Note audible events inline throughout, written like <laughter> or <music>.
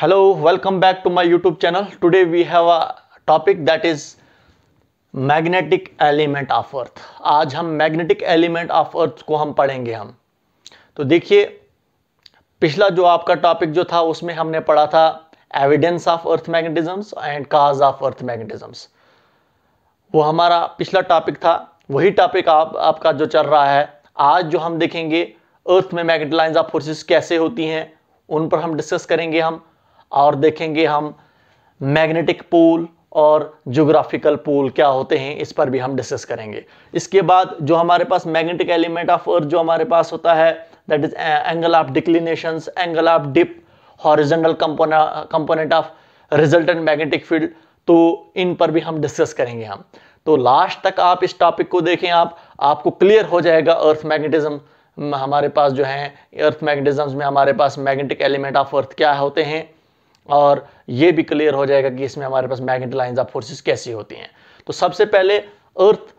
hello welcome back to my YouTube channel today we have a topic that is magnetic element of earth आज हम magnetic element of अर्थ को हम पढ़ेंगे हम तो देखिए पिछला जो आपका टॉपिक जो था उसमें हमने पढ़ा था evidence of earth magnetism and cause of earth magnetisms वो हमारा पिछला टॉपिक था वही टॉपिक आप आपका जो चल रहा है आज जो हम देखेंगे अर्थ में मैग्नेटलाइज ऑफ फोर्सेस कैसे होती हैं उन पर हम डिस्कस करेंगे हम और देखेंगे हम मैग्नेटिक पोल और जोग्राफिकल पोल क्या होते हैं इस पर भी हम डिस्कस करेंगे इसके बाद जो हमारे पास मैग्नेटिक एलिमेंट ऑफ अर्थ जो हमारे पास होता है that is angle of declination angle of dip horizontal component of resultant magnetic field तो इन पर भी हम डिस्कस करेंगे हम तो लास्ट तक आप इस टॉपिक को देखें आप आपको क्लियर हो जाएगा अर्थ मैग्नेटिज्म हमारे पास जो है अर्थ मैग्नेटिज्म में हमारे पास मैग्नेटिक एलिमेंट ऑफ अर्थ क्या होते हैं और ये भी क्लियर हो जाएगा कि इसमें हमारे पास मैग्नेटिक लाइंस ऑफ फोर्सेस कैसी होती हैं तो सबसे पहले earth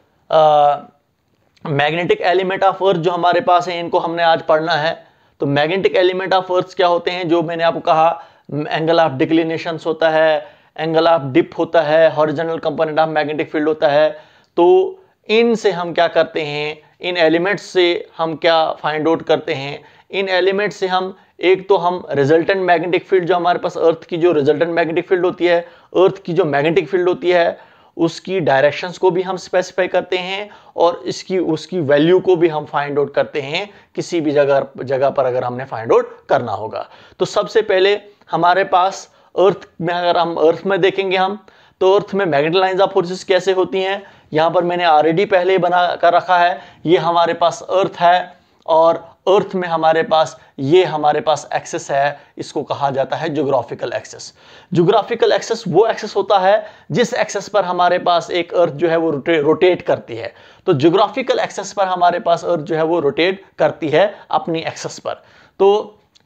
magnetic element of earth जो हमारे पास है इनको हमने आज पढ़ना है तो मैग्नेटिक एलिमेंट ऑफ अर्थ क्या होते हैं जो मैंने आपको कहा एंगल ऑफ डिक्लिनेशन होता है एंगल ऑफ डिप होता है horizontal component of magnetic field होता है तो इनसे हम क्या करते हैं इन एलिमेंट्स से हम क्या फाइंड आउट करते हैं इन एलिमेंट्स से हम एक तो हम रिजल्टेंट मैग्नेटिक फील्ड जो हमारे पास अर्थ की जो रिजल्टेंट मैग्नेटिक फील्ड होती है अर्थ की जो मैग्नेटिक फील्ड होती है उसकी डायरेक्शंस को भी हम स्पेसिफाई करते हैं और इसकी उसकी वैल्यू को भी हम फाइंड आउट करते हैं किसी भी जगह जगह पर अगर हमने फाइंड आउट करना होगा तो सबसे पहले हमारे पास अर्थ में अगर हम अर्थ में देखेंगे हम तो अर्थ में मैग्नेटिक लाइन्स ऑफ फोर्सेस कैसे होती हैं यहाँ पर मैंने ऑलरेडी पहले बना कर रखा है ये हमारे पास अर्थ है और अर्थ में हमारे पास ये हमारे पास एक्सेस है इसको कहा जाता है जोग्राफिकल एक्सेस जोग्राफिकल एक्सेस वो एक्सेस होता है जिस एक्सेस पर हमारे पास एक अर्थ जो है वो रोटे, रोटेट करती है तो जोग्राफिकल एक्सेस पर हमारे पास अर्थ जो है वो रोटेट करती है अपनी एक्सेस पर तो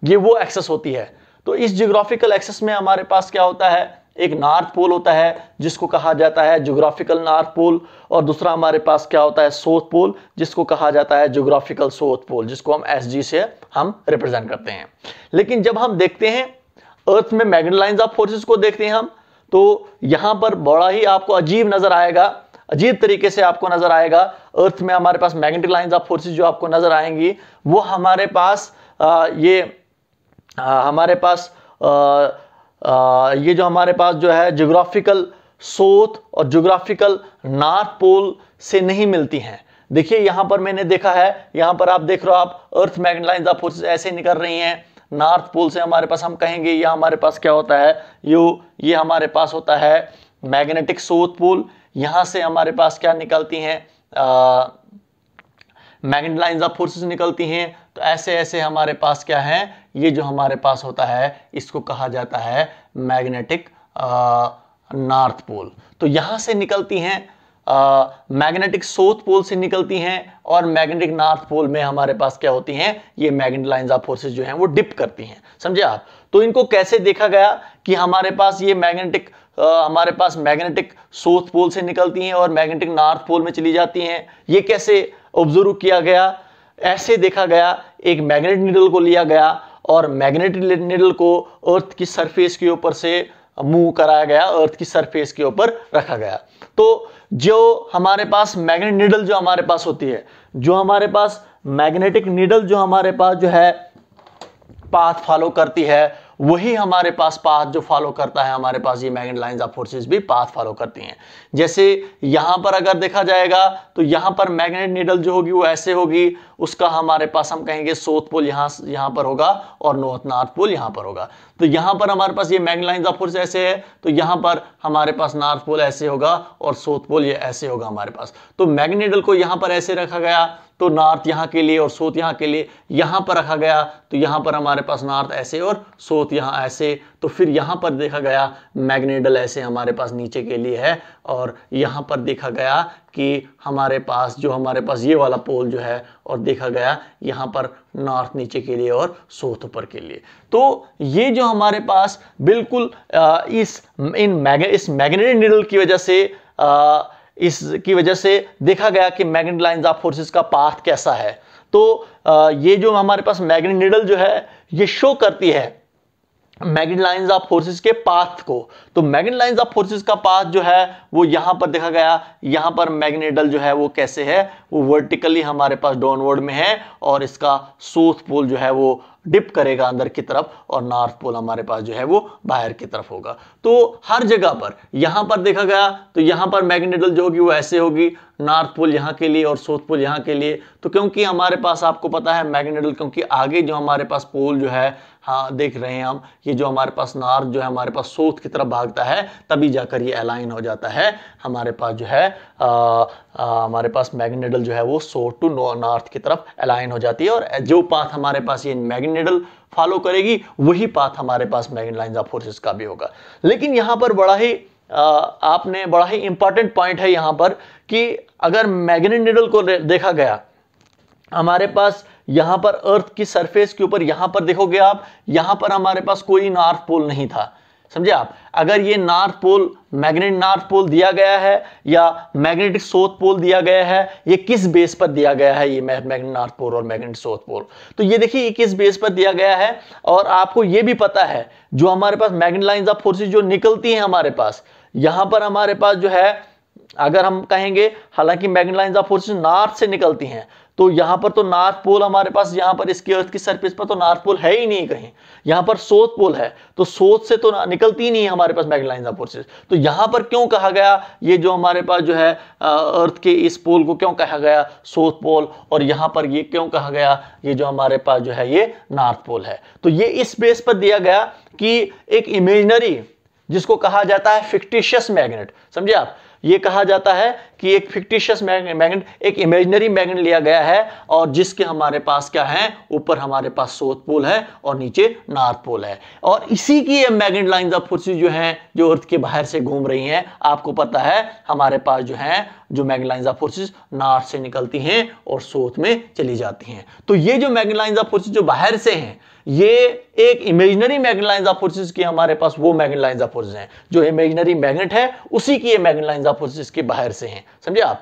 ये वो एक्सेस होती है तो इस जोग्राफिकल एक्सेस में हमारे पास क्या होता है एक नॉर्थ पोल होता है जिसको कहा जाता है जोग्राफिकल नॉर्थ पोल और दूसरा हमारे पास क्या होता है साउथ पोल जिसको कहा जाता है जोग्राफिकल साउथ पोल जिसको हम एस से हम रिप्रेजेंट करते हैं लेकिन जब हम देखते हैं अर्थ में मैग्नेट लाइन ऑफ फोर्सेस को देखते हैं हम तो यहां पर बड़ा ही आपको अजीब नजर आएगा अजीब तरीके से आपको नजर आएगा अर्थ में हमारे पास मैग्नेटिक लाइन ऑफ फोर्सेस जो आपको नजर आएंगी वो हमारे पास आ, ये आ, हमारे पास आ, ये जो हमारे पास जो है जोग्राफिकल सोत और जोग्राफिकल नॉर्थ पोल से नहीं मिलती हैं देखिए यहाँ पर मैंने देखा है यहाँ पर आप देख रहे हो आप अर्थ मैग्नेट ऑफ आप ऐसे निकल रही हैं नॉर्थ पोल से हमारे पास हम कहेंगे यह हमारे पास क्या होता है यू ये हमारे पास होता है मैग्नेटिक सोत पोल यहाँ से हमारे पास क्या निकलती हैं मैग्नेट ऑफ फोर्सेस निकलती हैं तो ऐसे ऐसे हमारे पास क्या है ये जो हमारे पास होता है इसको कहा जाता है मैग्नेटिक नॉर्थ पोल तो यहाँ से निकलती हैं मैग्नेटिक सोथ पोल से निकलती हैं और मैग्नेटिक नॉर्थ पोल में हमारे पास क्या होती हैं ये मैग्नेट लाइंस ऑफ फोर्सेस जो हैं वो डिप करती हैं समझे आप तो इनको कैसे देखा गया कि हमारे पास ये मैग्नेटिक हमारे पास मैग्नेटिक सोथ पोल से निकलती हैं और मैग्नेटिक नॉर्थ पोल में चली जाती हैं ये कैसे ऑब्जर्व किया गया ऐसे देखा गया एक मैग्नेट नीडल को लिया गया और मैग्नेट नीडल को अर्थ की सरफेस के ऊपर से मूव कराया गया अर्थ की सरफेस के ऊपर रखा गया तो जो हमारे पास मैग्नेट नीडल जो हमारे पास होती है जो हमारे पास मैग्नेटिक नीडल जो हमारे पास जो है पाथ फॉलो करती है वही हमारे पास पाथ जो फॉलो करता है हमारे पास ये मैग्नेट लाइंस ऑफ फोर्सेस भी पाथ फॉलो करती हैं जैसे यहाँ पर अगर देखा जाएगा तो यहाँ पर मैग्नेट नीडल जो होगी वो ऐसे होगी उसका हमारे पास हम कहेंगे साउथ पोल यहाँ यहाँ पर होगा और नॉर्थ नॉर्थ पोल यहाँ पर होगा तो यहाँ पर हमारे पास ये मैग्नेट लाइंस ऑफ फोर्स ऐसे है तो यहाँ पर हमारे पास नॉर्थ पोल ऐसे होगा और साउथ पोल ये ऐसे होगा हमारे पास तो मैग्नेडल को यहाँ पर ऐसे रखा गया तो नॉर्थ यहाँ के लिए और सोत यहाँ के लिए यहाँ पर रखा गया तो यहाँ पर हमारे पास नॉर्थ ऐसे और सोत यहाँ ऐसे तो फिर यहाँ पर देखा गया मैग्नेडल ऐसे हमारे पास नीचे के लिए है और यहाँ पर देखा गया कि हमारे पास जो हमारे पास ये वाला पोल जो है और देखा गया यहाँ पर नॉर्थ नीचे के लिए और सोथ ऊपर के लिए तो ये जो हमारे पास बिल्कुल इस इन मैग इस मैग्नेटिक निडल की वजह से आ, इसकी वजह से देखा गया कि मैग्नेट लाइंस ऑफ फोर्सेस का पाथ कैसा है तो ये जो हमारे पास मैग्नेट निडल जो है ये शो करती है मैग्नेट लाइंस ऑफ फोर्सेस के पाथ को तो मैग्नेट लाइंस ऑफ फोर्सेस का पाथ जो है वो यहां पर देखा गया यहां पर मैग्नेडल जो है वो कैसे है वो वर्टिकली हमारे पास डाउनवर्ड में है और इसका सोथ पोल जो है वो डिप करेगा अंदर की तरफ और नॉर्थ पोल हमारे पास जो है वो बाहर की तरफ होगा तो हर जगह पर यहां पर देखा गया तो यहां पर मैग्नेटल जो होगी वो ऐसे होगी नॉर्थ पोल यहाँ के लिए और साउथ पोल यहाँ के लिए तो क्योंकि हमारे पास आपको पता है मैग्नेटल क्योंकि आगे जो हमारे पास पोल जो है हाँ देख रहे हैं हम ये जो हमारे पास नॉर्थ जो है हमारे पास साउथ की तरफ भागता है तभी जाकर ये अलाइन हो जाता है हमारे पास जो है आ, आ, हमारे पास मैग्नेटल जो है वो साउथ टू नॉर्थ की तरफ अलाइन हो जाती है और जो पाथ हमारे पास ये मैग्नेट निडल फॉलो करेगी वही पाथ हमारे पास मैग्नेट लाइन ऑफ फोर्सेस का भी होगा लेकिन यहाँ पर बड़ा ही आपने बड़ा ही इंपॉर्टेंट पॉइंट है यहाँ पर कि अगर मैग्नेट निडल को देखा गया हमारे पास यहाँ पर अर्थ की सरफेस के ऊपर यहाँ पर देखोगे आप यहाँ पर हमारे पास कोई नॉर्थ पोल नहीं था समझे आप अगर ये north pole magnet north pole दिया गया है या मैग्नेटिक सोथ पोल दिया गया है ये किस बेस पर दिया गया है ये मैग्नेट नॉर्थ पोल और मैग्नेट सोथ पोल तो ये देखिए ये किस बेस पर दिया गया है और आपको ये भी पता है जो हमारे पास मैग्नेट लाइन्स ऑफ फोर्सेज जो निकलती हैं हमारे पास यहां पर हमारे पास जो है अगर हम कहेंगे हालांकि magnet lines of forces north से निकलती हैं तो यहां पर तो नॉर्थ पोल हमारे पास यहां पर इसकी अर्थ की सरफेस पर तो नॉर्थ पोल है ही नहीं कहीं यहां पर सोथ पोल है तो सोथ से तो निकलती नहीं है हमारे पास मैगलाइन लाइंस ऑफ फोर्सेस तो यहाँ पर क्यों कहा गया ये जो हमारे पास जो है अर्थ के इस पोल को क्यों कहा गया सोथ पोल और यहां पर ये क्यों कहा गया ये जो हमारे पास जो है ये नॉर्थ पोल है तो ये इस बेस पर दिया गया कि एक इमेजनरी जिसको कहा जाता है फिक्टिशियस मैग्नेट समझे आप ये कहा जाता है कि एक फिक्टिशियस मैग्नेट एक इमेजनरी मैग्नेट लिया गया है और जिसके हमारे पास क्या है ऊपर हमारे पास सोथ पोल है और नीचे नॉर्थ पोल है और इसी की ये मैग्नेट लाइन ऑफ फोर्सेज जो हैं जो अर्थ के बाहर से घूम रही हैं आपको पता है हमारे पास जो है जो magnet line of forces north से निकलती हैं और सोथ में चली जाती हैं तो ये जो मैग्नेट लाइन ऑफ फोर्सेज जो बाहर से हैं ये एक imaginary magnet line of forces की हमारे पास वो मैग्नेट लाइन ऑफ फोर्सेज हैं जो इमेजिनरी मैग्नेट है उसी की ये मैग्नेट लाइन ऑफ फोर्सेज के बाहर से हैं समझे आप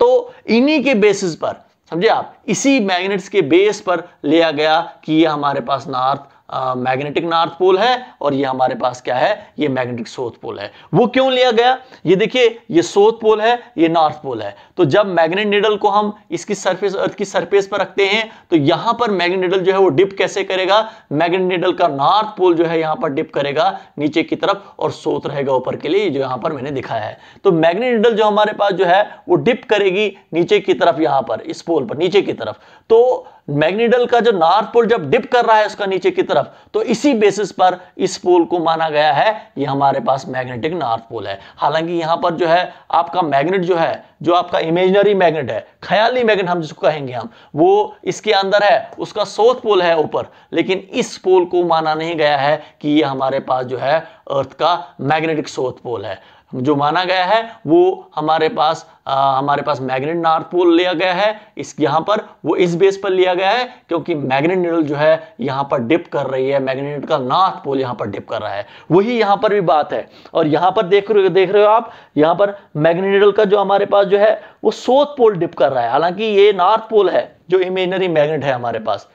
तो इन्हीं के बेसिस पर समझे आप इसी मैग्नेट्स के बेस पर लिया गया कि ये हमारे पास नॉर्थ मैग्नेटिक नॉर्थ पोल है और ये हमारे पास क्या है ये मैग्नेटिक साउथ पोल है वो क्यों लिया गया ये देखिए ये साउथ पोल है ये नॉर्थ पोल है तो जब मैग्नेट निडल को हम इसकी सरफेस अर्थ की सरफेस पर रखते हैं तो यहां पर मैग्नेट निडल जो है वो डिप कैसे करेगा मैग्नेट निडल का नॉर्थ पोल जो है यहां पर डिप करेगा नीचे की तरफ और सोथ रहेगा ऊपर के लिए जो यहां पर मैंने दिखाया है तो मैग्नेट निडल जो हमारे पास जो है वो डिप करेगी नीचे की तरफ यहां पर इस पोल पर नीचे की तरफ तो मैग्नेटल का जो नॉर्थ पोल जब डिप कर रहा है उसका नीचे की तरफ तो इसी बेसिस पर इस पोल को माना गया है ये हमारे पास मैग्नेटिक नॉर्थ पोल है हालांकि यहां पर जो है आपका मैग्नेट जो है जो आपका इमेजनरी मैग्नेट है ख्याली मैग्नेट हम जिसको कहेंगे हम वो इसके अंदर है उसका सोथ पोल है ऊपर लेकिन इस पोल को माना नहीं गया है कि ये हमारे पास जो है अर्थ का मैग्नेटिक सोथ पोल है जो माना गया है वो हमारे पास आ, हमारे पास मैग्नेट नॉर्थ पोल लिया गया है इस यहाँ पर वो इस बेस पर लिया गया है क्योंकि मैग्नेट निडल जो है यहाँ पर डिप कर रही है मैग्नेट का नॉर्थ पोल यहाँ पर डिप कर रहा है वही यहाँ पर भी बात है और यहाँ पर देख रहे देख रहे हो आप यहाँ पर मैग्नेट का जो हमारे पास जो है वो सोथ पोल डिप कर रहा है हालांकि ये नॉर्थ पोल है जो इमेजनरी मैग्नेट है हमारे पास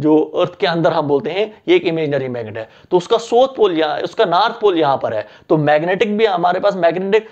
जो अर्थ के अंदर हम बोलते हैं ये एक इमेजनरी मैग्नेट है तो उसका सोथ पोल यहाँ उसका नॉर्थ पोल यहाँ पर है तो मैग्नेटिक भी हमारे पास मैग्नेटिक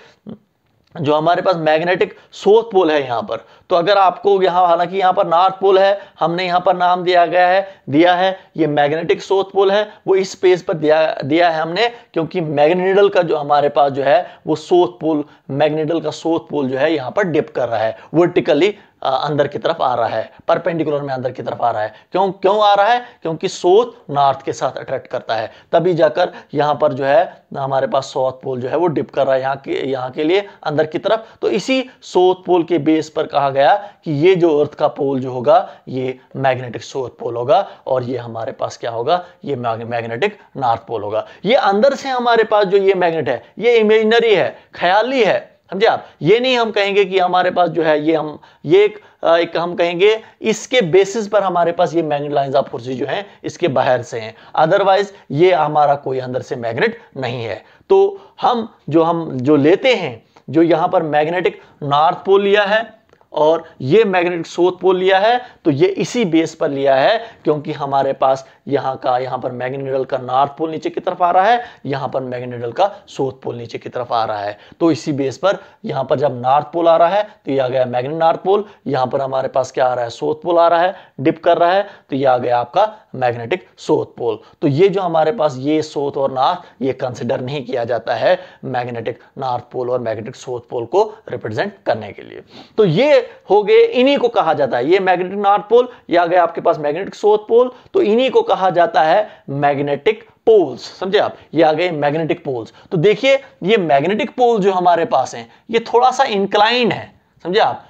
जो हमारे पास मैग्नेटिक सोथ पोल है यहाँ पर तो अगर आपको यहाँ हालांकि यहाँ पर नॉर्थ पोल है हमने यहाँ पर नाम दिया गया है दिया है ये मैग्नेटिक सोथ पोल है वो इस पेज पर दिया दिया है हमने क्योंकि मैग्नेडल का जो हमारे पास जो है वो सोथ पोल मैग्नेडल का सोथ पोल जो है यहाँ पर डिप कर रहा है वर्टिकली अंदर की तरफ आ रहा है परपेंडिकुलर में अंदर की तरफ आ रहा है क्यों क्यों आ रहा है क्योंकि सोत नॉर्थ के साथ अट्रैक्ट करता है तभी जाकर यहाँ पर जो है हमारे पास सोथ पोल जो है वो डिप कर रहा है यहाँ के यहाँ के लिए अंदर की तरफ तो इसी सोत पोल के बेस पर कहा गया कि ये जो अर्थ का पोल जो होगा ये मैग्नेटिक सोथ पोल होगा और ये हमारे पास क्या होगा ये मैग्नेटिक नॉर्थ पोल होगा ये अंदर से हमारे पास जो ये मैग्नेट है ये इमेजनरी है ख्याली है समझे आप ये नहीं हम कहेंगे कि हमारे पास जो है ये हम ये एक, एक हम कहेंगे इसके बेसिस पर हमारे पास ये मैग्नेट लाइंस ऑफ फोर्सेज जो हैं इसके बाहर से हैं अदरवाइज ये हमारा कोई अंदर से मैग्नेट नहीं है तो हम जो हम जो लेते हैं जो यहाँ पर मैग्नेटिक नॉर्थ पोल लिया है और ये मैग्नेटिक सोथ पोल लिया है तो ये इसी बेस पर लिया है क्योंकि हमारे पास यहाँ का यहाँ पर मैग्नेटल का नॉर्थ पोल नीचे की तरफ आ रहा है यहाँ पर मैग्नेटल का सोथ पोल नीचे की तरफ आ रहा है तो इसी बेस पर यहाँ पर जब नॉर्थ पोल आ रहा है तो ये आ गया मैग्नेट नॉर्थ पोल यहाँ पर हमारे पास क्या आ रहा है सोथ पोल आ रहा है डिप कर रहा है तो ये आ गया आपका मैग्नेटिक सोथ पोल तो ये जो हमारे पास ये सोथ और नॉर्थ ये कंसिडर नहीं किया जाता है मैग्नेटिक नॉर्थ पोल और मैग्नेटिक सोथ पोल को रिप्रेजेंट करने के लिए तो ये हो गए इन्हीं को कहा जाता है ये मैग्नेटिक नॉर्थ पोल या गया आपके पास मैग्नेटिक साउथ पोल तो इन्हीं को कहा जाता है मैग्नेटिक पोल्स समझे आप ये आ गए मैग्नेटिक पोल्स तो देखिए ये मैग्नेटिक पोल जो हमारे पास हैं ये थोड़ा सा इंक्लाइंड है समझे आप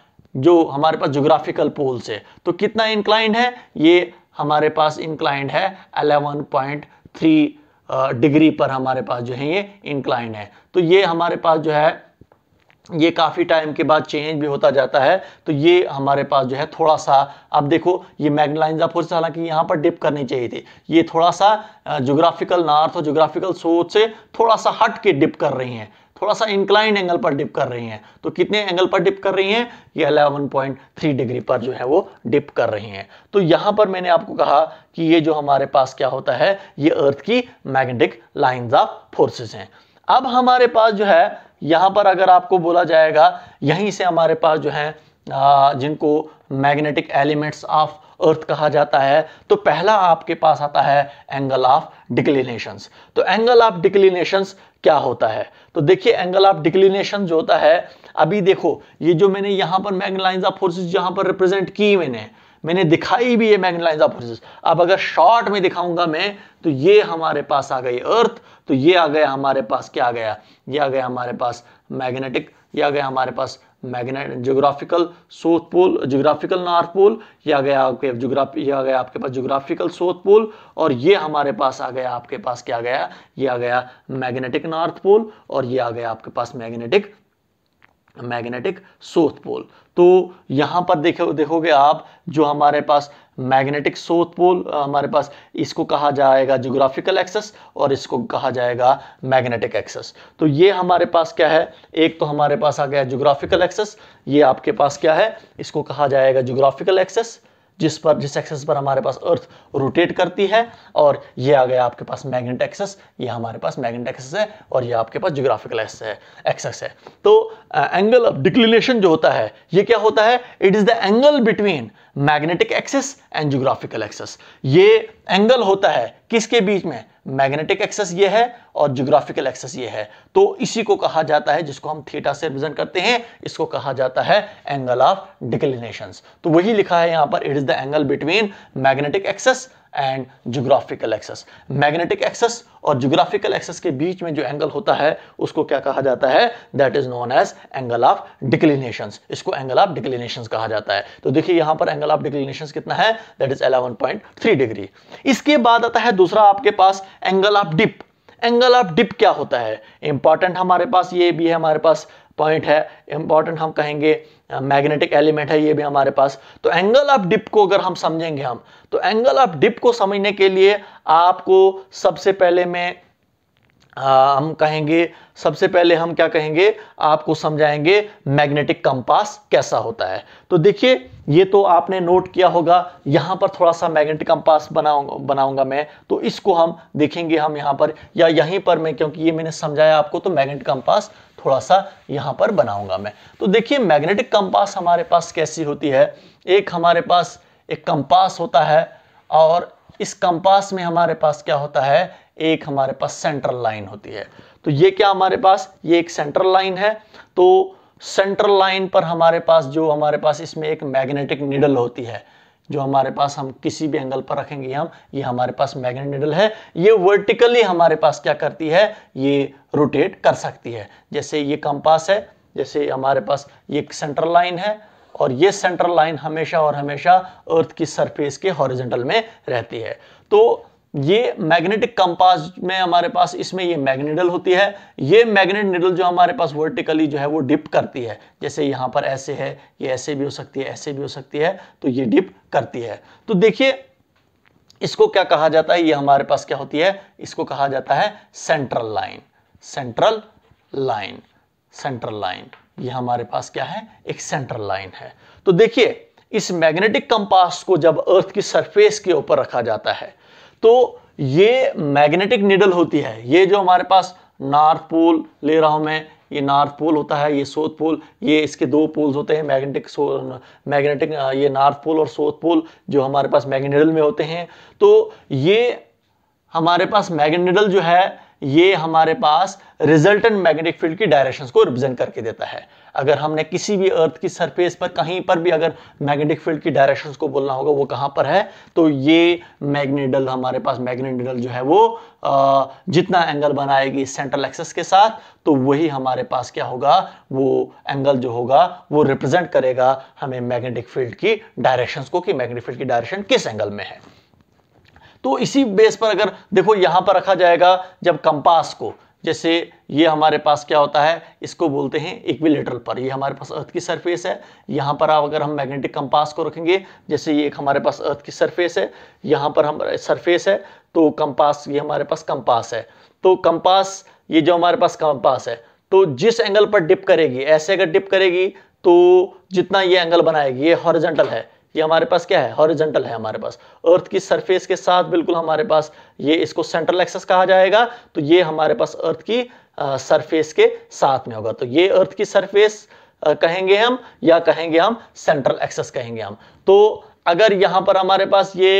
जो हमारे पास जोग्राफिकल पोल्स है तो कितना इंक्लाइंड है ये हमारे पास इंक्लाइंड है 11.3 डिग्री पर हमारे पास जो है ये इंक्लाइंड है तो ये हमारे पास जो है ये काफ़ी टाइम के बाद चेंज भी होता जाता है तो ये हमारे पास जो है थोड़ा सा अब देखो ये ऑफ फोर्स हालांकि यहाँ पर डिप करनी चाहिए थी ये थोड़ा सा जोग्राफिकल नॉर्थ और जोग्राफिकल सोच से थोड़ा सा हट के डिप कर रही हैं थोड़ा सा इंक्लाइन एंगल पर डिप कर रही हैं तो कितने एंगल पर डिप कर रही हैं ये अलेवन डिग्री पर जो है वो डिप कर रही हैं तो यहाँ पर मैंने आपको कहा कि ये जो हमारे पास क्या होता है ये अर्थ की मैग्नेटिक लाइन्स ऑफ फोर्सेस हैं अब हमारे पास जो है यहां पर अगर आपको बोला जाएगा यहीं से हमारे पास जो है जिनको मैग्नेटिक एलिमेंट्स ऑफ अर्थ कहा जाता है तो पहला आपके पास आता है एंगल ऑफ डिक्लिनेशन तो एंगल ऑफ डिक्लिनेशन क्या होता है तो देखिए एंगल ऑफ डिक्लिनेशन जो होता है अभी देखो ये जो मैंने यहां पर मैग्नलाइन ऑफ फोर्सेज यहां पर रिप्रेजेंट की मैंने मैंने दिखाई भी ये मैग्नलाइन ऑफ फोर्सेज अब अगर शॉर्ट में दिखाऊंगा मैं तो ये हमारे पास आ गई अर्थ तो ये आ गया हमारे पास क्या आ गया ये आ गया हमारे पास मैग्नेटिक ये आ गया हमारे पास magnet geographical south pole geographical north pole ये आ गया आपके जोग्राफी ये आ गया आपके पास जोग्राफिकल सोथ पोल और ये हमारे पास आ गया आपके पास क्या गया ये आ गया मैग्नेटिक नॉर्थ पोल और ये आ गया आपके पास मैग्नेटिक मैग्नेटिक सोथ पोल तो यहां पर देखो देखोगे आप जो हमारे पास मैग्नेटिक सोथ पोल हमारे पास इसको कहा जाएगा जोग्राफिकल एक्सेस और इसको कहा जाएगा मैग्नेटिक एक्सेस तो ये हमारे पास क्या है एक तो हमारे पास आ गया जोग्राफिकल एक्सेस ये आपके पास क्या है इसको कहा जाएगा जोग्राफिकल एक्सेस जिस पर जिस एक्सेस पर हमारे पास अर्थ रोटेट करती है और ये आ गया आपके पास मैग्नेट एक्सेस ये हमारे पास मैग्नेट एक्सेस है और ये आपके पास जोग्राफिकल एक्सेस है एक्सेस है तो एंगल ऑफ डिक्लिनेशन जो होता है ये क्या होता है it is the angle between magnetic axis and geographical axis ये एंगल होता है किसके बीच में मैग्नेटिक एक्सेस ये है और जोग्राफिकल एक्सेस ये है तो इसी को कहा जाता है जिसको हम थीटा से रिप्रेजेंट करते हैं इसको कहा जाता है एंगल ऑफ डिक्लिनेशन तो वही लिखा है यहां पर it is the angle between magnetic axis and geographical axis magnetic axis और जोग्राफिकल एक्सेस के बीच में जो एंगल होता है उसको क्या कहा जाता है that is known as angle of declination इसको एंगल ऑफ डिक्लिनेशन कहा जाता है तो देखिए यहां पर एंगल ऑफ डिक्लिनेशन कितना है दैट इज 11.3 डिग्री इसके बाद आता है दूसरा आपके पास angle of dip angle of dip क्या होता है इंपॉर्टेंट हमारे पास ये भी है हमारे पास पॉइंट है इंपॉर्टेंट हम कहेंगे मैग्नेटिक एलिमेंट है ये भी हमारे पास तो एंगल ऑफ डिप को अगर हम समझेंगे हम तो एंगल ऑफ डिप को समझने के लिए आपको सबसे पहले मैं हम कहेंगे सबसे पहले हम क्या कहेंगे आपको समझाएंगे मैग्नेटिक कंपास कैसा होता है तो देखिए ये तो आपने नोट किया होगा यहाँ पर थोड़ा सा मैग्नेटिक कंपास बनाऊंगा बनाऊंगा मैं तो इसको हम देखेंगे हम यहाँ पर या यहीं पर मैं क्योंकि ये मैंने समझाया आपको तो मैग्नेटिक कंपास थोड़ा सा यहाँ पर बनाऊंगा मैं तो देखिए मैग्नेटिक कंपास हमारे पास कैसी होती है एक हमारे पास एक कंपास होता है और इस कंपास में हमारे पास क्या होता है एक हमारे पास सेंट्रल लाइन होती है तो ये क्या हमारे पास ये एक सेंट्रल लाइन है तो सेंट्रल लाइन पर हमारे पास जो हमारे पास इसमें एक मैग्नेटिक निडल होती है जो हमारे पास हम किसी भी एंगल पर रखेंगे हम ये हमारे पास मैग्नेट निडल है ये वर्टिकली हमारे पास क्या करती है ये रोटेट कर सकती है जैसे ये कंपास है जैसे हमारे पास ये सेंट्रल लाइन है और ये सेंट्रल लाइन हमेशा और हमेशा अर्थ की सरफेस के हॉरिजेंटल में रहती है तो ये मैग्नेटिक कंपास में हमारे पास इसमें ये मैग्नेडल होती है ये मैग्नेट निडल जो हमारे पास वर्टिकली जो है वो डिप करती है जैसे यहाँ पर ऐसे है ये ऐसे भी हो सकती है ऐसे भी हो सकती है तो ये डिप करती है तो देखिए इसको क्या कहा जाता है ये हमारे पास क्या होती है इसको कहा जाता है central line central line central line ये हमारे पास क्या है एक सेंट्रल लाइन है तो देखिए इस मैग्नेटिक कंपास को जब अर्थ की सरफेस के ऊपर रखा जाता है तो ये मैग्नेटिक निडल होती है ये जो हमारे पास नॉर्थ पोल ले रहा हूं मैं ये नॉर्थ पोल होता है ये साउथ पोल ये इसके दो पोल्स होते हैं मैग्नेटिक मैग्नेटिक ये नॉर्थ पोल और साउथ पोल जो हमारे पास मैग्नेडल में होते हैं तो ये हमारे पास मैग्नेडल जो है ये हमारे पास रिजल्टेंट मैग्नेटिक फील्ड की डायरेक्शन को रिप्रेजेंट करके देता है अगर हमने किसी भी अर्थ की सरफेस पर कहीं पर भी अगर मैग्नेटिक फील्ड की डायरेक्शन को बोलना होगा वो कहाँ पर है तो ये मैग्नेडल हमारे पास मैग्नेडल जो है वो आ, जितना एंगल बनाएगी सेंट्रल एक्सेस के साथ तो वही हमारे पास क्या होगा वो एंगल जो होगा वो रिप्रेजेंट करेगा हमें मैग्नेटिक फील्ड की डायरेक्शन को कि मैग्नेटिक फील्ड की डायरेक्शन किस एंगल में है तो इसी बेस पर अगर देखो यहाँ पर रखा जाएगा जब कंपास को जैसे ये हमारे पास क्या होता है इसको बोलते हैं इक्विलेटरल पर ये हमारे पास अर्थ की सरफेस है यहाँ पर आप अगर हम मैग्नेटिक कंपास को रखेंगे जैसे ये एक हमारे पास अर्थ की सरफेस है यहाँ पर हम सरफेस है तो कंपास ये हमारे पास कंपास है तो कंपास ये जो हमारे पास कंपास है तो जिस एंगल पर डिप करेगी ऐसे अगर डिप करेगी तो जितना ये एंगल बनाएगी ये हॉरिजेंटल है ये हमारे पास क्या है हॉरिजेंटल है हमारे पास अर्थ की सरफेस के साथ बिल्कुल हमारे पास ये इसको सेंट्रल एक्सेस कहा जाएगा तो ये हमारे पास अर्थ की सरफेस के साथ में होगा तो ये अर्थ की सरफेस कहेंगे हम या कहेंगे हम सेंट्रल एक्सेस कहेंगे हम तो अगर यहां पर हमारे पास ये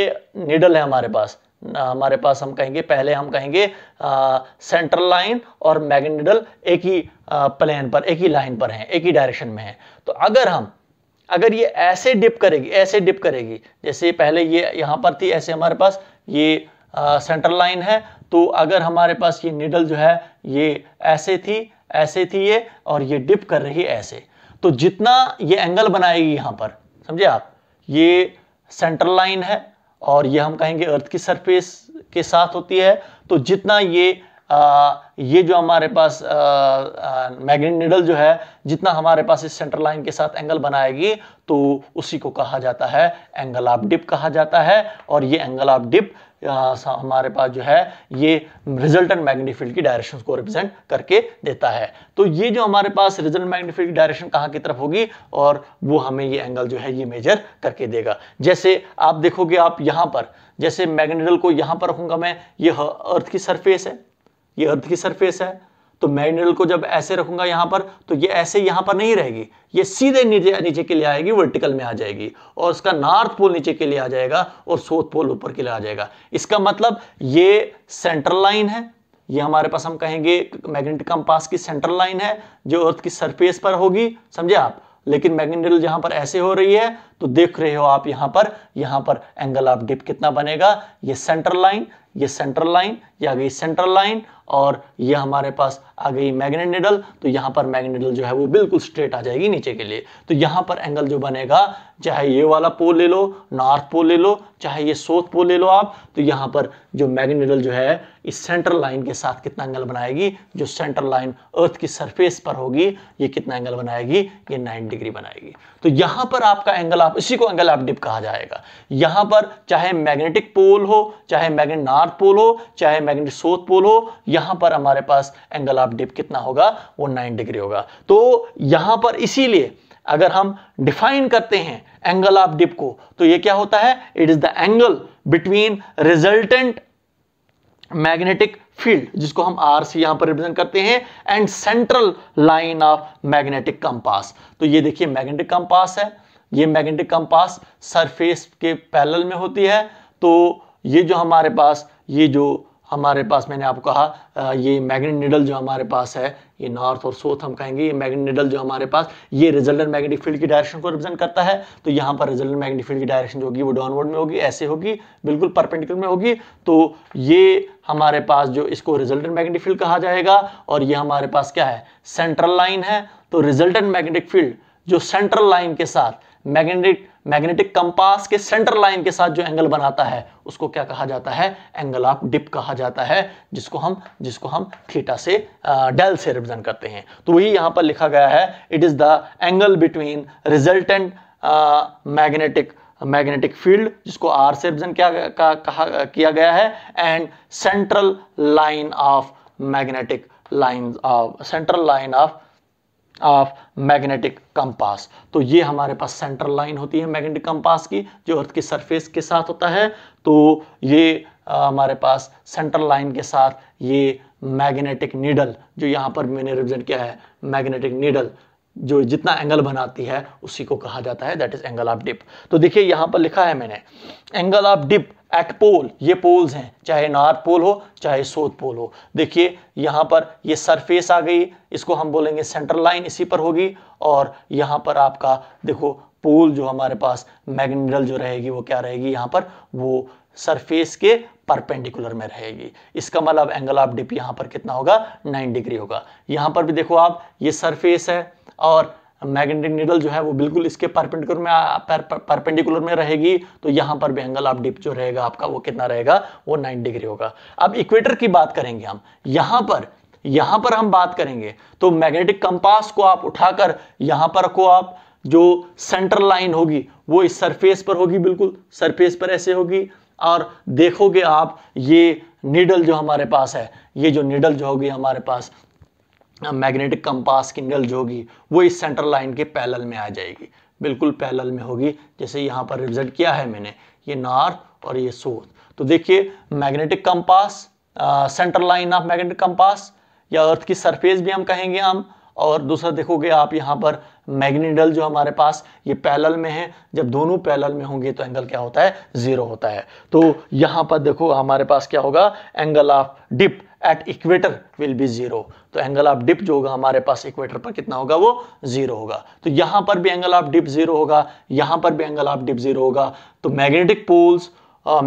निडल है हमारे पास हमारे पास हम कहेंगे पहले हम कहेंगे सेंट्रल लाइन और मैग्नेटिडल एक ही प्लेन पर एक ही लाइन पर हैं एक ही डायरेक्शन में हैं तो अगर हम अगर ये ऐसे डिप करेगी ऐसे डिप करेगी जैसे पहले ये यहाँ पर थी ऐसे हमारे पास ये सेंटर लाइन है तो अगर हमारे पास ये निडल जो है ये ऐसे थी ऐसे थी ये और ये डिप कर रही है ऐसे तो जितना ये एंगल बनाएगी यहाँ पर समझे आप ये सेंटर लाइन है और ये हम कहेंगे अर्थ की सरफेस के साथ होती है तो जितना ये ये जो हमारे पास मैग्नेट निडल जो है जितना हमारे पास इस सेंटर लाइन के साथ एंगल बनाएगी तो उसी को कहा जाता है एंगल ऑफ डिप कहा जाता है और ये एंगल ऑफ डिप हमारे पास जो है ये रिजल्टेंट मैग्नेटिक फील्ड की डायरेक्शन को रिप्रेजेंट करके देता है तो ये जो हमारे पास रिजल्ट मैग्नेटिक फील्ड की डायरेक्शन कहाँ की तरफ होगी और वो हमें ये एंगल जो है ये मेजर करके देगा जैसे आप देखोगे आप यहाँ पर जैसे मैग्नेटल को यहाँ पर रखूंगा मैं ये अर्थ की सरफेस है ये अर्थ की सरफेस है तो मैरिनल को जब ऐसे रखूंगा यहां पर तो ये ऐसे यहां पर नहीं रहेगी ये सीधे नीचे नीचे के लिए आएगी वर्टिकल में आ जाएगी और उसका नॉर्थ पोल नीचे के लिए आ जाएगा और साउथ पोल ऊपर के लिए आ जाएगा इसका मतलब ये सेंट्रल लाइन है ये हमारे पास हम कहेंगे मैग्नेटिक कंपास की सेंट्रल लाइन है जो अर्थ की सरफेस पर होगी समझे आप लेकिन मैग्नेटिक जहां पर ऐसे हो रही है तो देख रहे हो आप यहां पर यहां पर एंगल ऑफ डिप कितना बनेगा ये सेंटर लाइन ये सेंटर लाइन ये आ गई सेंट्रल लाइन और ये हमारे पास आ गई मैग्नेट निडल तो यहां पर मैग्नेट निडल जो है वो बिल्कुल स्ट्रेट आ जाएगी नीचे के लिए तो यहां पर एंगल जो बनेगा चाहे ये वाला पोल ले लो नॉर्थ पोल ले लो चाहे ये साउथ पोल ले लो आप तो यहां पर जो मैग्नेट निडल जो है इस सेंट्रल लाइन के साथ कितना एंगल बनाएगी जो सेंटर लाइन अर्थ की सरफेस पर होगी ये कितना एंगल बनाएगी ये नाइन डिग्री बनाएगी तो यहां पर आपका एंगल आप आप इसी को एंगल ऑफ डिप कहा जाएगा यहां पर चाहे मैग्नेटिक पोल हो चाहे मैग्नेट नॉर्थ पोल हो चाहे मैग्नेटिक साउथ पोल हो यहां पर हमारे पास एंगल ऑफ डिप कितना होगा वो नाइन डिग्री होगा तो यहां पर इसीलिए अगर हम डिफाइन करते हैं एंगल ऑफ डिप को तो ये क्या होता है it is the angle between resultant magnetic field जिसको हम आर से यहां पर रिप्रेजेंट करते हैं and central line of magnetic compass तो ये देखिए मैग्नेटिक कंपास है ये मैग्नेटिक कंपास सरफेस के पैरेलल में होती है तो ये जो हमारे पास ये जो हमारे पास मैंने आपको कहा ये मैग्नेट निडल जो हमारे पास है ये नॉर्थ और साउथ हम कहेंगे ये मैग्नेट निडल जो हमारे पास ये रिजल्टेंट मैग्नेटिक फील्ड की डायरेक्शन को रिप्रेजेंट करता है तो यहाँ पर रिजल्टेंट मैग्नेटिक फील्ड की डायरेक्शन जो होगी वो डाउनवर्ड में होगी ऐसे होगी बिल्कुल परपेंडिकुलर में होगी तो ये हमारे पास जो इसको रिजल्टेंट मैग्नेटिक फील्ड कहा जाएगा और ये हमारे पास क्या है सेंट्रल लाइन है तो रिजल्टेंट मैग्नेटिक फील्ड जो सेंट्रल लाइन के साथ मैग्नेटिक मैग्नेटिक कंपास के सेंटर लाइन के साथ जो एंगल बनाता है उसको क्या कहा जाता है एंगल ऑफ डिप कहा जाता है जिसको हम जिसको हम थीटा से डेल से रिप्रेजेंट करते हैं तो वही यहां पर लिखा गया है it is the angle between resultant magnetic magnetic field जिसको आर से रिप्रेजेंट किया का, कहा किया गया है and central line of magnetic line of central line of of magnetic compass तो ये हमारे पास सेंट्रल लाइन होती है मैग्नेटिक कंपास की जो अर्थ की सरफेस के साथ होता है तो ये आ, हमारे पास सेंट्रल लाइन के साथ ये मैग्नेटिक नीडल जो यहाँ पर मैंने रिप्रेजेंट किया है मैग्नेटिक नीडल जो जितना एंगल बनाती है उसी को कहा जाता है that is angle of dip तो देखिए यहाँ पर लिखा है मैंने एंगल ऑफ डिप एक्पोल ये पोल्स हैं चाहे नॉर्थ पोल हो चाहे साउथ पोल हो देखिए यहाँ पर ये सरफेस आ गई इसको हम बोलेंगे सेंट्रल लाइन इसी पर होगी और यहाँ पर आपका देखो पोल जो हमारे पास मैग्नेटल जो रहेगी वो क्या रहेगी यहाँ पर वो सरफेस के परपेंडिकुलर में रहेगी इसका मतलब एंगल ऑफ डिप यहाँ पर कितना होगा नाइन डिग्री होगा यहाँ पर भी देखो आप ये सरफेस है और मैग्नेटिक नीडल जो है वो बिल्कुल इसके परपेंडिकुलर में पर, पर, परपेंडिकुलर में रहेगी तो यहाँ पर भी एंगल आप डिप जो रहेगा आपका वो कितना रहेगा वो नाइन डिग्री होगा अब इक्वेटर की बात करेंगे हम यहाँ पर यहाँ पर हम बात करेंगे तो मैग्नेटिक कंपास को आप उठाकर यहाँ पर को आप जो सेंटर लाइन होगी वो इस सरफेस पर होगी बिल्कुल सरफेस पर ऐसे होगी और देखोगे आप ये नीडल जो हमारे पास है ये जो नीडल जो होगी हमारे पास मैग्नेटिक कंपास की नल जो होगी वो इस सेंटर लाइन के पैलल में आ जाएगी बिल्कुल पैलल में होगी जैसे यहाँ पर रिप्रेजेंट किया है मैंने ये नॉर्थ और ये साउथ तो देखिए magnetic compass centre line of magnetic compass या अर्थ की सरफेस भी हम कहेंगे हम और दूसरा देखोगे आप यहाँ पर मैग्नेडल जो हमारे पास ये पैलल में है जब दोनों पैलल में होंगे तो एंगल क्या होता है ज़ीरो होता है तो यहाँ पर देखो हमारे पास क्या होगा angle of dip at equator will be zero तो एंगल ऑफ डिप जो होगा हमारे पास इक्वेटर पर कितना होगा वो जीरो होगा तो यहां पर भी एंगल ऑफ डिप जीरो होगा यहां पर भी एंगल ऑफ डिप जीरो होगा तो magnetic poles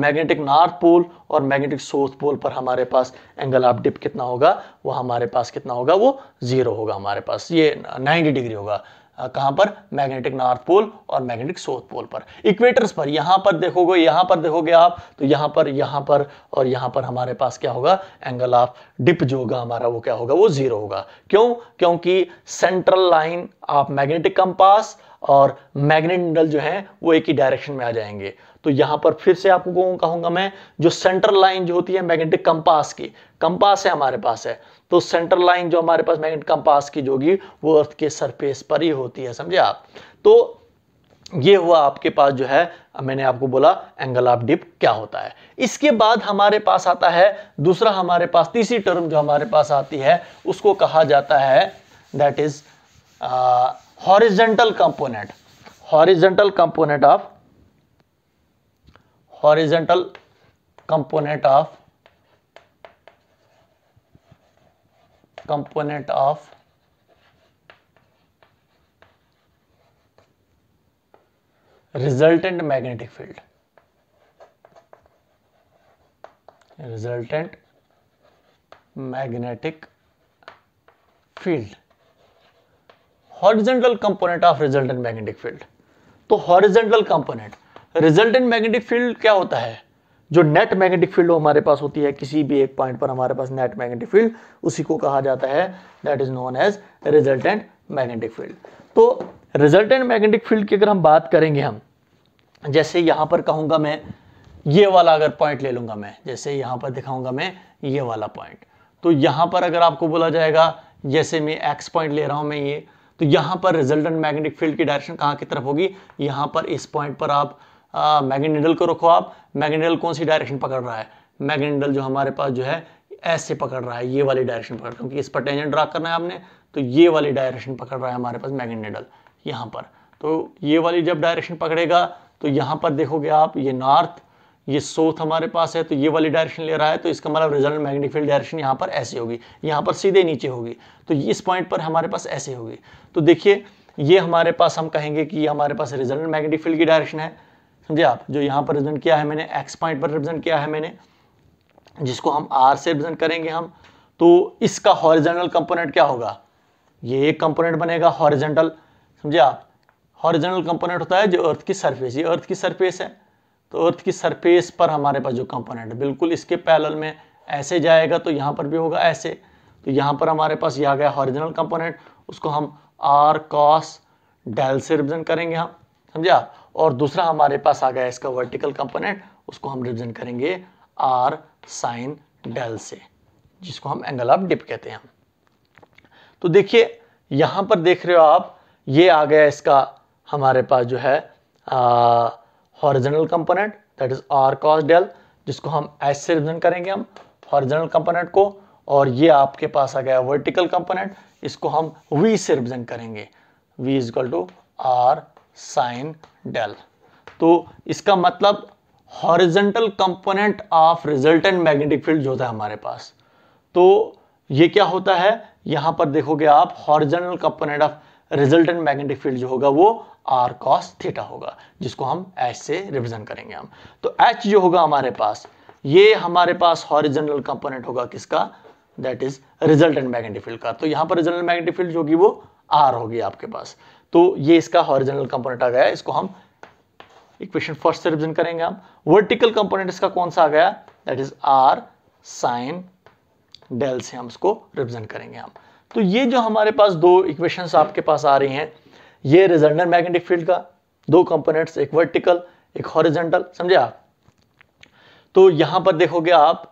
magnetic north pole और मैग्नेटिक साउथ पोल पर हमारे पास एंगल ऑफ डिप कितना होगा वो हमारे पास कितना होगा वो जीरो होगा हमारे पास ये नाइन्टी डिग्री होगा कहां पर मैग्नेटिक नॉर्थ पोल और मैग्नेटिक साउथ पोल पर इक्वेटर्स पर यहां पर देखोगे यहां पर देखोगे आप तो यहाँ पर यहां पर और यहां पर हमारे पास क्या होगा एंगल ऑफ डिप जो होगा हमारा वो क्या होगा वो जीरो होगा क्यों क्योंकि central line of magnetic compass और मैग्नेट नीडल जो है वो एक ही डायरेक्शन में आ जाएंगे तो यहां पर फिर से आपको कहूंगा मैं जो सेंट्रल लाइन जो होती है मैग्नेटिक कंपास की कंपास है हमारे पास है तो सेंटर लाइन जो हमारे पास मैग्नेट कंपास की जो होगी वो अर्थ के सरफेस पर ही होती है समझे आप तो ये हुआ आपके पास जो है मैंने आपको बोला एंगल ऑफ डिप क्या होता है इसके बाद हमारे पास आता है दूसरा हमारे पास तीसरी टर्म जो हमारे पास आती है उसको कहा जाता है that is horizontal component horizontal component of horizontal component of component of resultant magnetic field resultant magnetic field horizontal component of resultant magnetic field तो horizontal component resultant magnetic field क्या होता है जो नेट मैग्नेटिक फील्ड हमारे पास होती है किसी भी एक पॉइंट पर हमारे पास नेट मैग्नेटिक फील्ड उसी को कहा जाता है that is known as resultant magnetic field तो रिजल्टेंट मैग्नेटिक फील्ड की अगर हम बात करेंगे हम जैसे यहां पर कहूंगा मैं ये वाला अगर पॉइंट ले लूंगा मैं जैसे यहां पर दिखाऊंगा मैं ये वाला पॉइंट तो यहां पर अगर आपको बोला जाएगा जैसे मैं एक्स पॉइंट ले रहा हूं मैं ये तो यहां पर रिजल्टेंट मैग्नेटिक फील्ड की डायरेक्शन कहां की तरफ होगी यहां पर इस पॉइंट पर आप मैग्नेडल को रखो आप मैग्नेडल कौन सी डायरेक्शन पकड़ रहा है मैग्नेडल जो हमारे पास जो है ऐसे पकड़ रहा है ये वाली डायरेक्शन पकड़ रहा है क्योंकि इस पर टेंजेंट ड्रा करना है आपने तो ये वाली डायरेक्शन पकड़ रहा है हमारे पास मैग्नेडल यहाँ पर तो ये वाली जब डायरेक्शन पकड़ेगा तो यहाँ पर देखोगे आप ये नॉर्थ ये साउथ हमारे पास है तो ये वाली डायरेक्शन ले रहा है तो इसका मतलब रिजल्ट मैग्नेटिक फील्ड डायरेक्शन यहाँ पर ऐसे होगी यहाँ पर सीधे नीचे होगी तो इस पॉइंट पर हमारे पास ऐसे होगी तो देखिए ये हमारे पास हम कहेंगे कि हमारे पास रिजल्ट मैग्नेटिक फील्ड की डायरेक्शन है समझे आप जो यहाँ पर रिप्रेजेंट किया है मैंने एक्स पॉइंट पर रिप्रेजेंट किया है मैंने जिसको हम आर से रिप्रेजेंट करेंगे हम तो इसका हॉरिजेंटल कंपोनेंट क्या होगा ये एक कंपोनेंट बनेगा हॉरिजेंटल समझे आप हॉरिजेंटल कंपोनेंट होता है जो अर्थ की सरफेस ये अर्थ की सरफेस है तो अर्थ की सरफेस पर हमारे पास जो कंपोनेंट है बिल्कुल इसके पैरल में ऐसे जाएगा तो यहाँ पर भी होगा ऐसे तो यहाँ पर हमारे पास ये आ गया हॉरिजिनल कंपोनेंट उसको हम आर कॉस डेल से रिप्रेजेंट करेंगे हम समझे आप और दूसरा हमारे पास आ गया इसका वर्टिकल कंपोनेंट उसको हम रिप्रेजेंट करेंगे आर साइन डेल से जिसको हम एंगल ऑफ डिप कहते हैं तो देखिए यहां पर देख रहे हो आप ये आ गया इसका हमारे पास जो है horizontal component that is R cos del जिसको हम एस से रिप्रेजेंट करेंगे हम हॉरिजॉन्टल कंपोनेंट को और ये आपके पास आ गया वर्टिकल कंपोनेंट इसको हम वी से रिप्रेजेंट करेंगे V is equal to R sine del तो इसका मतलब horizontal component of resultant magnetic field जो होता है हमारे पास तो ये क्या होता है यहां पर देखोगे आप horizontal component of resultant magnetic field जो होगा वो आर कॉस थीटा होगा जिसको हम एच से रिप्रेजेंट करेंगे हम तो एच जो होगा हमारे पास ये हमारे पास हॉरिजेंटल कंपोनेंट होगा किसका that is resultant magnetic field का तो यहां पर रिजल्टेंट मैग्नेटिक फील्ड जो होगी वो आर होगी आपके पास तो ये इसका हॉरिजनल कंपोनेंट आ गया इसको हम इक्वेशन फर्स्ट से रिप्रेजेंट करेंगे हम वर्टिकल कंपोनेंट इसका कौन सा आ गया that is R sine del से हम इसको रिप्रेजेंट करेंगे हम तो ये जो हमारे पास दो इक्वेशंस आपके पास आ रही हैं ये रिजल्टेंट मैग्नेटिक फील्ड का दो कंपोनेंट्स एक वर्टिकल एक हॉरिजेंटल समझे आप तो यहां पर देखोगे आप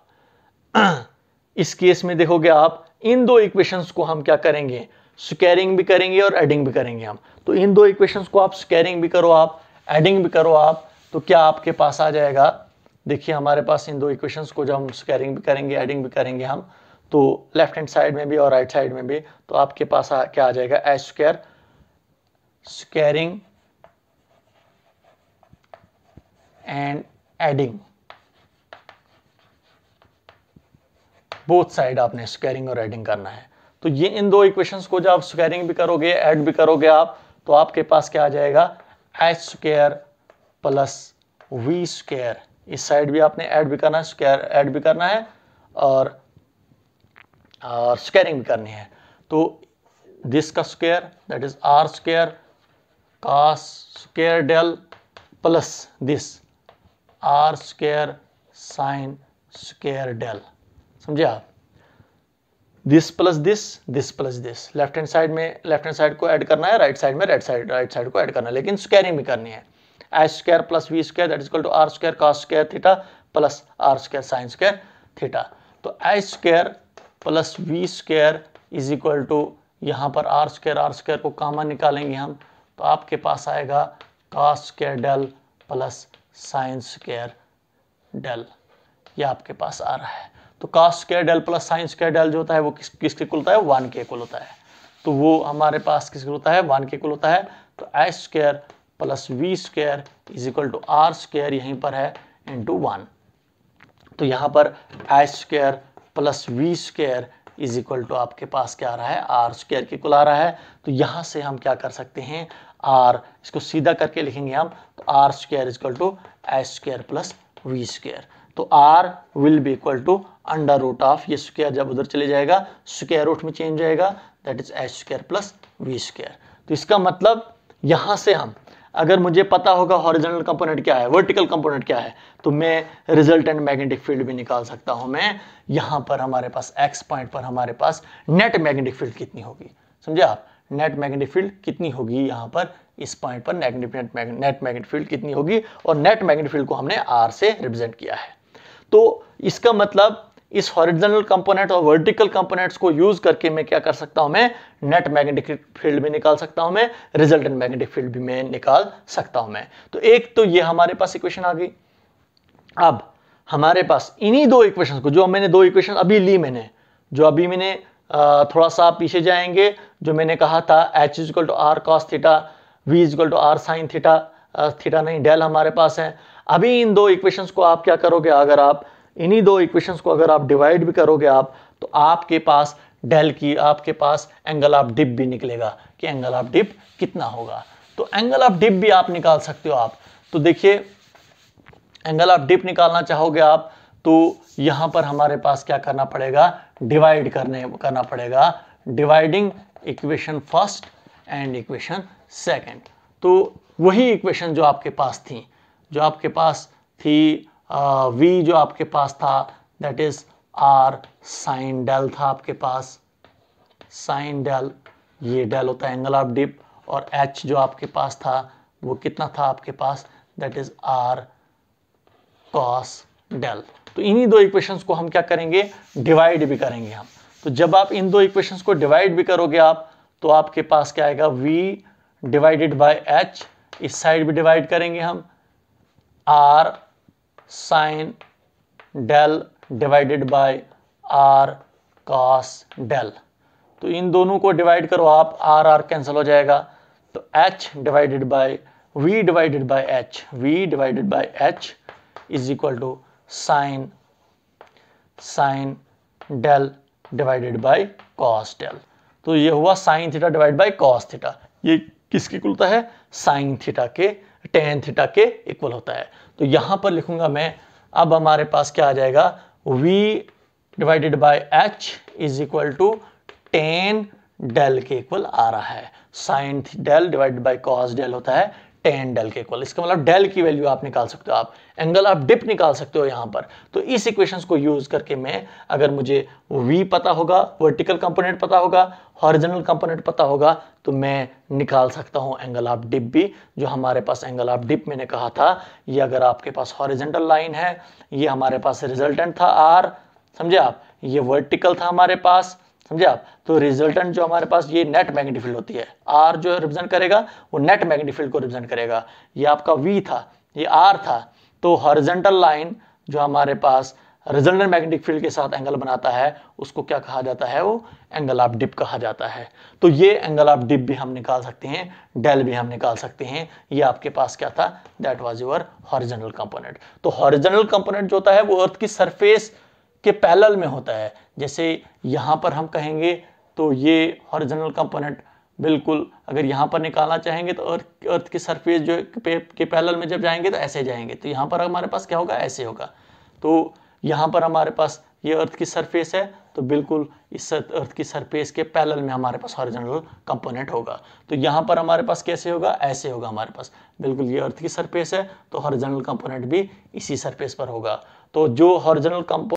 <clears throat> इस केस में देखोगे आप इन दो इक्वेशंस को हम क्या करेंगे स्कैरिंग भी करेंगे और एडिंग भी करेंगे हम तो इन दो इक्वेशंस को आप स्कैरिंग भी करो आप एडिंग भी करो आप तो क्या आपके पास आ जाएगा देखिए हमारे पास इन दो इक्वेशंस को जब हम स्कैरिंग भी करेंगे एडिंग भी करेंगे हम तो लेफ्ट हैंड साइड में भी और राइट right साइड में भी तो आपके पास आ, क्या आ जाएगा H square squaring and adding both side आपने स्केयरिंग और एडिंग करना है तो ये इन दो इक्वेशंस को जब आप स्क्वायरिंग भी करोगे ऐड भी करोगे आप तो आपके पास क्या आ जाएगा H square plus V square इस साइड भी आपने ऐड भी करना है स्क्र ऐड भी करना है और, और स्क्वायरिंग भी करनी है तो दिस का square that is R square का square del plus this R square sine square del समझे आप this plus this this plus this left hand side में लेफ्ट हैंड साइड को ऐड करना है राइट साइड में राइट साइड राइट साइड को add करना है लेकिन स्क्वायरिंग भी करनी है I square plus V square that equal to R square cos square theta plus R square sine square theta तो I square plus V square is equal to यहाँ पर आर स्क्वायर आर स्क्वायर को कामा निकालेंगे हम तो आपके पास आएगा cos square del plus sine square del ये आपके पास आ रहा है तो cos square del plus sine square del जो होता है वो किस किसके कुल होता है वन के कुल होता है तो वो हमारे पास किसके होता है वन के कुल होता है तो S square plus V square is equal to R square यहीं पर है इंटू वन तो यहाँ पर S square plus V square is equal to आपके पास क्या आ रहा है आर स्केयर के कुल आ रहा है तो यहाँ से हम क्या कर सकते हैं आर इसको सीधा करके लिखेंगे हम तो R square is equal to S square plus V square तो R will be equal to under root of ये स्क्वायर जब उधर चले जाएगा स्क्वायर रूट में चेंज जाएगा that is H square plus V square तो इसका मतलब यहां से हम अगर मुझे पता होगा हॉरिजॉन्टल कंपोनेंट क्या है वर्टिकल कंपोनेंट क्या है तो मैं रिजल्टेंट मैग्नेटिक फील्ड भी निकाल सकता हूं मैं यहां पर हमारे पास एक्स पॉइंट पर हमारे पास नेट मैग्नेटिक फील्ड कितनी होगी समझे आप नेट मैग्नेटिक फील्ड कितनी होगी यहां पर इस पॉइंट पर नेट मैग्नेटिक फील्ड कितनी होगी और नेट मैग्नेटिक फील्ड को हमने आर से रिप्रेजेंट किया है तो इसका मतलब इस हॉरिजॉन्टल कंपोनेंट और वर्टिकल कंपोनेंट्स को यूज करके मैं क्या कर सकता हूं मैं नेट मैग्नेटिक फील्ड भी निकाल सकता हूं मैं रिजल्टेंट मैग्नेटिक फील्ड भी मैं निकाल सकता हूं मैं तो एक तो ये हमारे पास इक्वेशन आ गई अब हमारे पास इन्हीं दो इक्वेशन को जो मैंने दो इक्वेशन अभी ली मैंने जो अभी मैंने थोड़ा सा पीछे जाएंगे जो मैंने कहा था H equal to R cos theta V equal to R sine theta theta नहीं डेल हमारे पास है अभी इन दो इक्वेशंस को आप क्या करोगे अगर आप इन्हीं दो इक्वेशंस को अगर आप डिवाइड भी करोगे आप तो आपके पास डेल की आपके पास एंगल ऑफ डिप भी निकलेगा कि एंगल ऑफ डिप कितना होगा तो एंगल ऑफ डिप भी आप निकाल सकते हो आप तो देखिए एंगल ऑफ डिप निकालना चाहोगे आप तो यहां पर हमारे पास क्या करना पड़ेगा डिवाइड करने करना पड़ेगा dividing equation first and equation second तो वही इक्वेशन जो आपके पास थी जो आपके पास थी वी जो आपके पास था that is R sine del था आपके पास साइन डेल ये डेल होता है एंगल ऑफ डिप और एच जो आपके पास था वो कितना था आपके पास that is R cos del तो इन्हीं दो इक्वेशंस को हम क्या करेंगे डिवाइड भी करेंगे हम तो जब आप इन दो इक्वेशंस को डिवाइड भी करोगे आप तो आपके पास क्या आएगा v डिवाइडेड बाय h इस साइड भी डिवाइड करेंगे हम R sine del divided by R cos del तो इन दोनों को डिवाइड करो आप आर आर कैंसिल हो जाएगा तो H divided by V divided by H V divided by H is equal to sine sine del divided by cos del तो ये हुआ sine theta divide by cos theta ये किसकी कुलता है साइन थीटा के टेन थीटा के equal होता है तो यहां पर लिखूंगा मैं अब हमारे पास क्या आ जाएगा v divided by h is equal to tan del के इक्वल आ रहा है sine del divided by cos del होता है टेन डेल के इक्वल इसका मतलब डेल की वैल्यू आप निकाल सकते हो आप एंगल आप डिप निकाल सकते हो यहाँ पर तो इस इक्वेशंस को यूज़ करके मैं अगर मुझे v पता होगा वर्टिकल कंपोनेंट पता होगा हॉरिजॉन्टल कंपोनेंट पता होगा तो मैं निकाल सकता हूं एंगल ऑफ डिप भी जो हमारे पास एंगल ऑफ डिप मैंने कहा था ये अगर आपके पास हॉरिजेंटल लाइन है ये हमारे पास रिजल्टेंट था आर समझे आप ये वर्टिकल था हमारे पास समझे आप तो रिजल्टेंट जो हमारे पास ये नेट मैग्नीफील्ड होती है आर जो रिप्रेजेंट करेगा वो नेट मैग्नेटिक को रिप्रेजेंट करेगा ये आपका वी था ये आर था तो हॉरिजेंटल लाइन जो हमारे पास रिजल्टेंट मैग्नेटिक फील्ड के साथ एंगल बनाता है उसको क्या कहा जाता है वो एंगल ऑफ डिप कहा जाता है तो ये एंगल ऑफ डिप भी हम निकाल सकते हैं डेल भी हम निकाल सकते हैं ये आपके पास क्या था that was your horizontal component तो हॉरिजेंटल कंपोनेंट जो होता है वो अर्थ की सरफेस के पैरल में होता है जैसे यहां पर हम कहेंगे तो ये हॉरिजेंटल कंपोनेंट बिल्कुल अगर यहाँ पर निकालना चाहेंगे तो अर्थ अर्थ की सरफेस जो के पैरल में जब जाएंगे तो ऐसे जाएंगे तो यहाँ पर हमारे पास क्या होगा ऐसे होगा तो यहाँ पर हमारे पास ये अर्थ की सरफेस है तो बिल्कुल इस अर्थ की सरफेस के पैरेलल में हमारे पास हॉरिजॉन्टल कंपोनेंट होगा तो यहाँ पर हमारे पास कैसे होगा ऐसे होगा हमारे पास बिल्कुल ये अर्थ की सरफेस है तो हॉरिजॉन्टल कंपोनेंट भी इसी सरफेस पर होगा तो जो हॉरिजॉन्टल कंपोनेंट